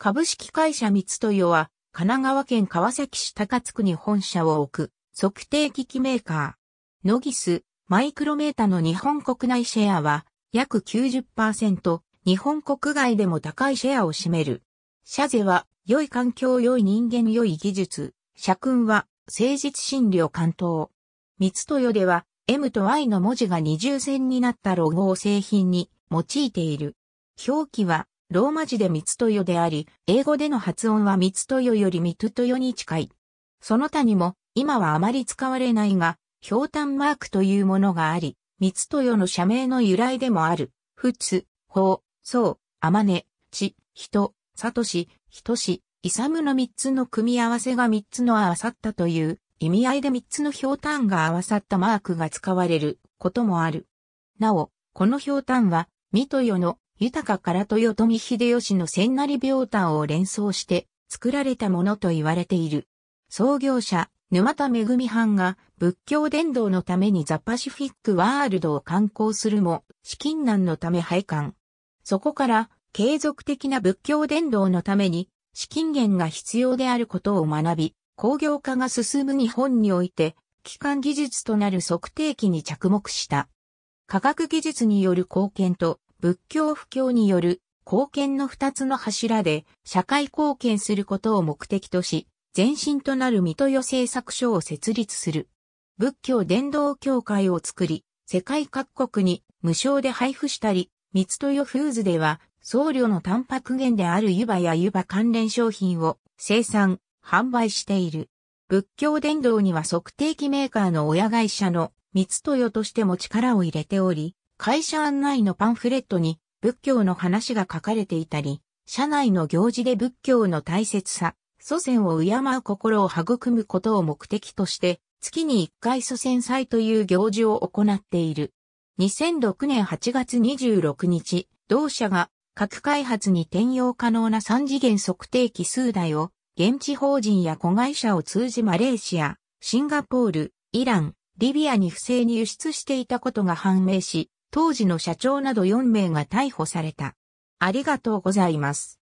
株式会社三豊は、神奈川県川崎市高津区に本社を置く、測定機器メーカー。ノギス、マイクロメータの日本国内シェアは、約90%、日本国外でも高いシェアを占める。シャゼは、良い環境良い人間良い技術、社訓は、誠実診療関東。三豊では、M と Y の文字が二重線になったロゴを製品に用いている。表記は、ローマ字でミツトヨであり、英語での発音はミツトヨよりミトトヨに近い。その他にも、今はあまり使われないが、氷炭マークというものがあり、ミツトヨの社名の由来でもある、仏、法、僧、あまね、ち、人、さとし、ひとし、イサムの三つの組み合わせが三つの合わさったという意味合いで三つの氷炭が合わさったマークが使われることもある。なお、この氷炭は、ミトヨの豊から豊臣秀吉の千成病炭を連想して作られたものと言われている。創業者、沼田恵藩が仏教伝道のためにザ・パシフィック・ワールドを観光するも、資金難のため廃刊。そこから、継続的な仏教伝道のために、資金源が必要であることを学び、工業化が進む日本において、基幹技術となる測定器に着目した。科学技術による貢献と、仏教布教による貢献の二つの柱で社会貢献することを目的とし、前身となる水戸製作所を設立する。仏教伝道協会を作り、世界各国に無償で配布したり、三豊フーズでは僧侶のタンパク源である湯葉や湯葉関連商品を生産、販売している。仏教伝道には測定器メーカーの親会社の三豊としても力を入れており、会社案内のパンフレットに仏教の話が書かれていたり、社内の行事で仏教の大切さ、祖先を敬う心を育むことを目的として、月に1回祖先祭という行事を行っている。2006年8月26日、同社が核開発に転用可能な3次元測定器数台を現地法人や子会社を通じマレーシア、シンガポール、イラン、リビアに不正に輸出していたことが判明し、当時の社長など4名が逮捕された。ありがとうございます。